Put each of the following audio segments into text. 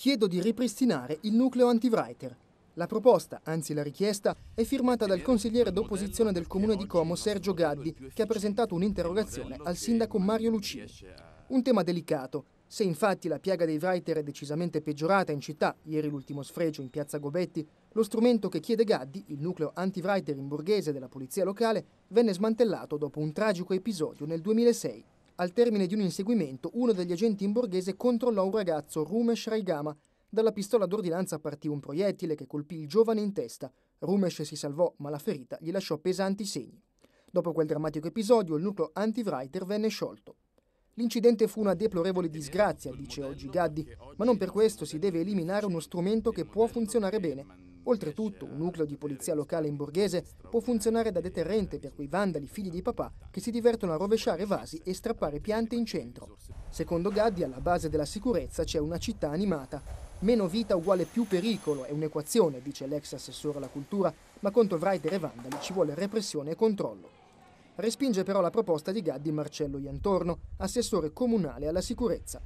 chiedo di ripristinare il nucleo anti-Writer. La proposta, anzi la richiesta, è firmata dal consigliere d'opposizione del comune di Como Sergio Gaddi, che ha presentato un'interrogazione al sindaco Mario Lucini. Un tema delicato. Se infatti la piaga dei writer è decisamente peggiorata in città, ieri l'ultimo sfregio in piazza Gobetti, lo strumento che chiede Gaddi, il nucleo anti-writer in borghese della polizia locale, venne smantellato dopo un tragico episodio nel 2006 al termine di un inseguimento, uno degli agenti in borghese controllò un ragazzo, Rumesh Raigama. Dalla pistola d'ordinanza partì un proiettile che colpì il giovane in testa. Rumesh si salvò, ma la ferita gli lasciò pesanti segni. Dopo quel drammatico episodio, il nucleo anti-Writer venne sciolto. L'incidente fu una deplorevole disgrazia, dice oggi Gaddi, ma non per questo si deve eliminare uno strumento che può funzionare bene, Oltretutto, un nucleo di polizia locale in borghese può funzionare da deterrente per quei vandali figli di papà che si divertono a rovesciare vasi e strappare piante in centro. Secondo Gaddi, alla base della sicurezza c'è una città animata. Meno vita uguale più pericolo è un'equazione, dice l'ex assessore alla cultura, ma contro writer e vandali ci vuole repressione e controllo. Respinge però la proposta di Gaddi Marcello Iantorno, assessore comunale alla sicurezza.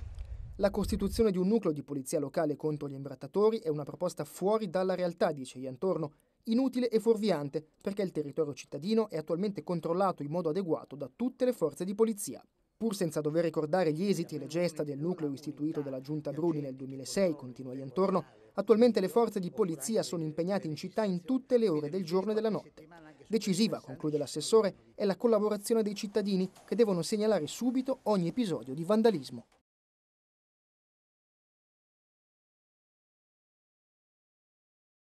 La costituzione di un nucleo di polizia locale contro gli imbrattatori è una proposta fuori dalla realtà, dice Iantorno, inutile e fuorviante perché il territorio cittadino è attualmente controllato in modo adeguato da tutte le forze di polizia. Pur senza dover ricordare gli esiti e le gesta del nucleo istituito dalla giunta Bruni nel 2006, continua Iantorno, attualmente le forze di polizia sono impegnate in città in tutte le ore del giorno e della notte. Decisiva, conclude l'assessore, è la collaborazione dei cittadini che devono segnalare subito ogni episodio di vandalismo.